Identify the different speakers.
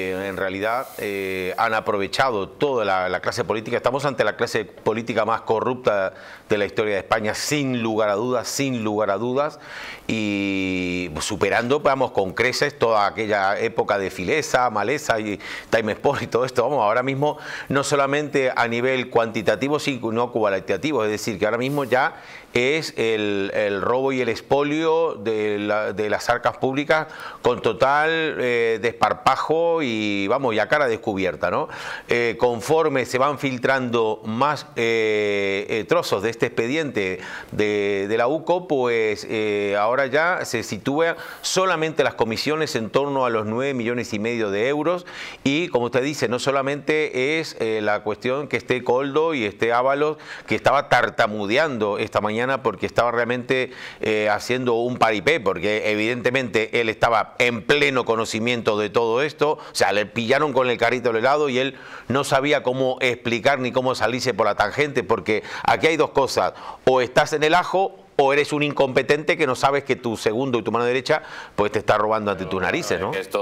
Speaker 1: Eh, en realidad eh, han aprovechado toda la, clase política. Estamos ante la clase política más corrupta de la historia de España, sin lugar a dudas, sin lugar a dudas, y superando, vamos, con creces toda aquella época de fileza, Maleza y Time Sport y todo esto. Vamos, ahora mismo no solamente a nivel cuantitativo, sino cualitativo, es decir, que ahora mismo ya es el, robo y el expolio de, las arcas públicas con total eh, desparpajo y vamos, y a cara descubierta, ¿no? Eh, conforme se van filtrando más eh, eh, trozos de este expediente de, la UCO, pues ahora ya se sitúan solamente las comisiones en torno a los 9 millones y medio de euros y, como usted dice, no solamente es la cuestión que esté Coldo y esté Ábalos, que estaba tartamudeando esta mañana porque estaba realmente haciendo un paripé, porque evidentemente él estaba en pleno conocimiento de todo esto, o sea, le pillaron con el carrito al helado y él no sabía cómo explicar ni cómo salirse por la tangente, porque aquí hay dos cosas, o estás en el ajo o eres un incompetente que no sabes que tu segundo y tu mano derecha pues te está robando ante tus narices, ¿no?